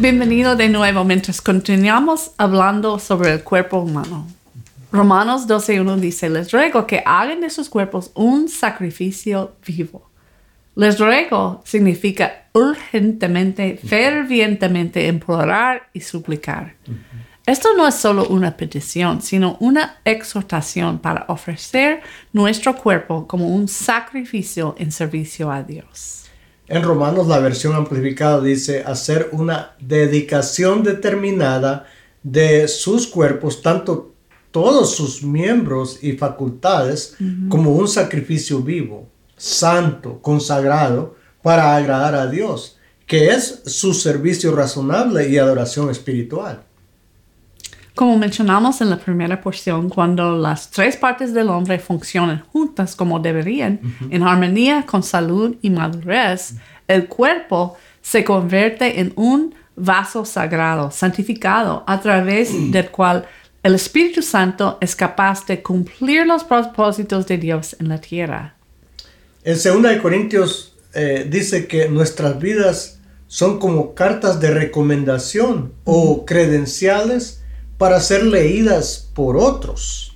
Bienvenido de nuevo mientras continuamos hablando sobre el cuerpo humano. Romanos 12.1 dice, les ruego que hagan de sus cuerpos un sacrificio vivo. Les ruego significa urgentemente, fervientemente implorar y suplicar. Esto no es solo una petición, sino una exhortación para ofrecer nuestro cuerpo como un sacrificio en servicio a Dios. En Romanos la versión amplificada dice hacer una dedicación determinada de sus cuerpos, tanto todos sus miembros y facultades, como un sacrificio vivo, santo, consagrado, para agradar a Dios, que es su servicio razonable y adoración espiritual. Como mencionamos en la primera porción, cuando las tres partes del hombre funcionan juntas como deberían, en armonía con salud y madurez, el cuerpo se convierte en un vaso sagrado, santificado, a través del cual el Espíritu Santo es capaz de cumplir los propósitos de Dios en la tierra. En 2 Corintios eh, dice que nuestras vidas son como cartas de recomendación o credenciales para ser leídas por otros.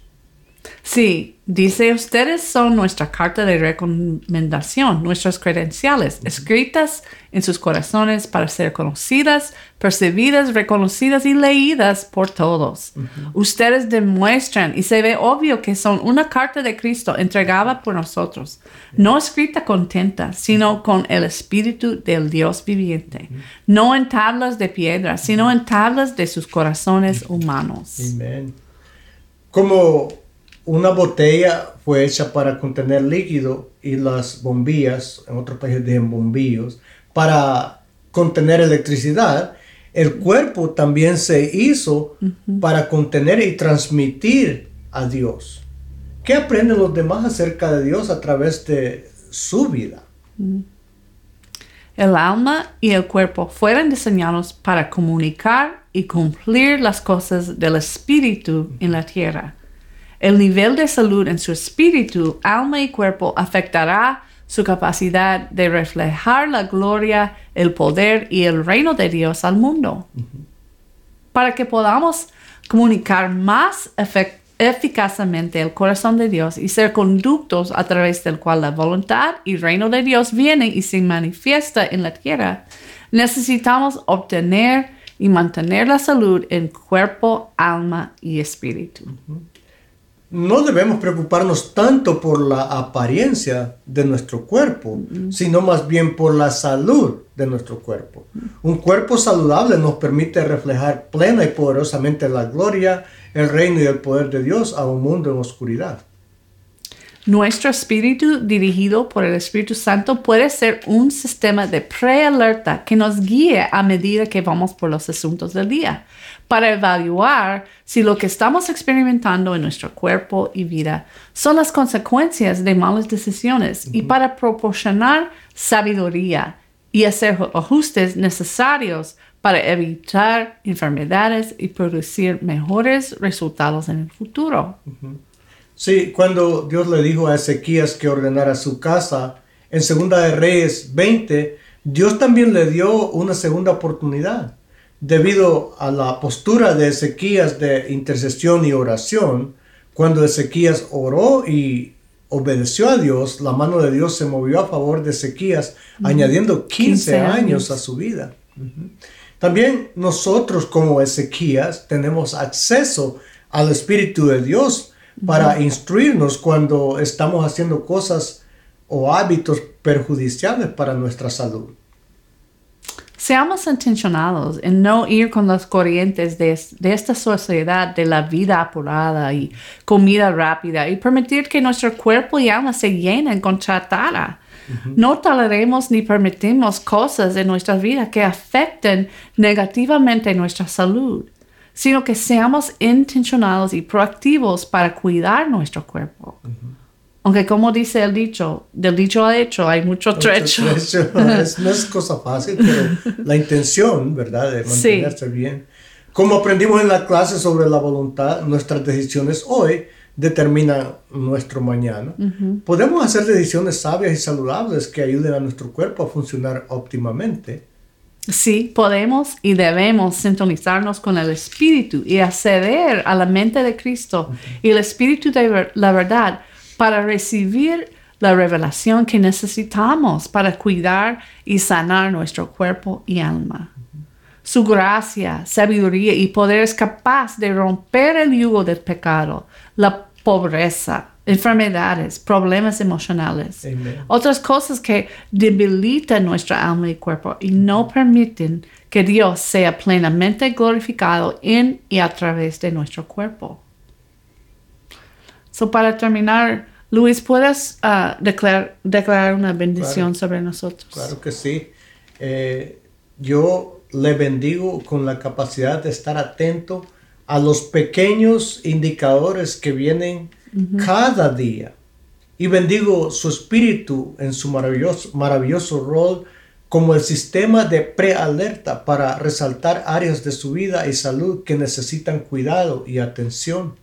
Sí, dice ustedes son nuestra carta de recomendación, nuestras credenciales, escritas en sus corazones para ser conocidas, percibidas, reconocidas y leídas por todos. Ustedes demuestran y se ve obvio que son una carta de Cristo entregada por nosotros, no escrita contenta, sino con el Espíritu del Dios viviente, no en tablas de piedra, sino en tablas de sus corazones humanos. Amén. Como una botella fue hecha para contener líquido y las bombillas, en otros países dicen bombillos, para contener electricidad. El cuerpo también se hizo para contener y transmitir a Dios. ¿Qué aprenden los demás acerca de Dios a través de su vida? Mm. El alma y el cuerpo fueron diseñados para comunicar y cumplir las cosas del Espíritu en la tierra. El nivel de salud en su espíritu, alma y cuerpo afectará su capacidad de reflejar la gloria, el poder y el reino de Dios al mundo. Para que podamos comunicar más eficazmente el corazón de Dios y ser conductos a través del cual la voluntad y reino de Dios viene y se manifiesta en la tierra, necesitamos obtener y mantener la salud en cuerpo, alma y espíritu no debemos preocuparnos tanto por la apariencia de nuestro cuerpo, sino más bien por la salud de nuestro cuerpo. Mm. Un cuerpo saludable nos permite reflejar plena y poderosamente la gloria, el reino y el poder de Dios a un mundo en oscuridad. Nuestro espíritu dirigido por el Espíritu Santo puede ser un sistema de prealerta que nos guíe a medida que vamos por los asuntos del día, para evaluar si lo que estamos experimentando en nuestro cuerpo y vida son las consecuencias de malas decisiones y para proporcionar sabiduría y hacer ajustes necesarios para evitar enfermedades y producir mejores resultados en el futuro. Sí, cuando Dios le dijo a Ezequías que ordenara su casa, en Segunda de Reyes 20, Dios también le dio una segunda oportunidad. Debido a la postura de Ezequías de intercesión y oración, cuando Ezequías oró y obedeció a Dios, la mano de Dios se movió a favor de Ezequías, añadiendo 15, años. a su vida. También nosotros como Ezequías tenemos acceso al Espíritu de Dios para instruirnos cuando estamos haciendo cosas o hábitos perjudiciales para nuestra salud. Seamos intencionados en no ir con las corrientes de, esta sociedad de la vida apurada y comida rápida y permitir que nuestro cuerpo y alma se llenen con chatarra. No toleremos ni permitimos cosas en nuestra vida que afecten negativamente nuestra salud sino que seamos intencionados y proactivos para cuidar nuestro cuerpo. Aunque como dice el dicho, del dicho al hecho hay mucho, trecho. no es cosa fácil, pero la intención, ¿verdad? De mantenerse bien. Como aprendimos en la clase sobre la voluntad, nuestras decisiones hoy determinan nuestro mañana. Podemos hacer decisiones sabias y saludables que ayuden a nuestro cuerpo a funcionar óptimamente Sí, podemos y debemos sintonizarnos con el Espíritu y acceder a la mente de Cristo y el Espíritu de la verdad para recibir la revelación que necesitamos para cuidar y sanar nuestro cuerpo y alma. Su gracia, sabiduría y poder es capaz de romper el yugo del pecado, la pobreza, enfermedades, problemas emocionales, otras cosas que debilitan nuestra alma y cuerpo y no permiten que Dios sea plenamente glorificado en y a través de nuestro cuerpo. So, para terminar, Luis, ¿puedes ah, declarar, una bendición sobre nosotros? Claro que sí. Eh, yo le bendigo con la capacidad de estar atento a los pequeños indicadores que vienen cada día. Y bendigo su espíritu en su maravilloso, maravilloso rol como el sistema de prealerta para resaltar áreas de su vida y salud que necesitan cuidado y atención.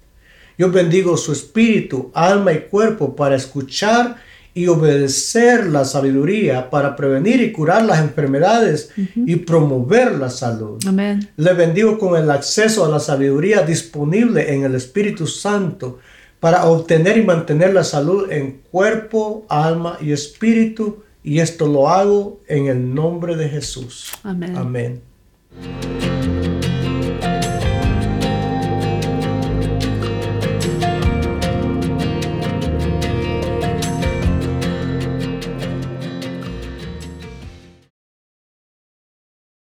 Yo bendigo su espíritu, alma y cuerpo para escuchar y obedecer la sabiduría para prevenir y curar las enfermedades y promover la salud. Amén. Le bendigo con el acceso a la sabiduría disponible en el Espíritu Santo para obtener y mantener la salud en cuerpo, alma y espíritu. Y esto lo hago en el nombre de Jesús. Amén. Amén.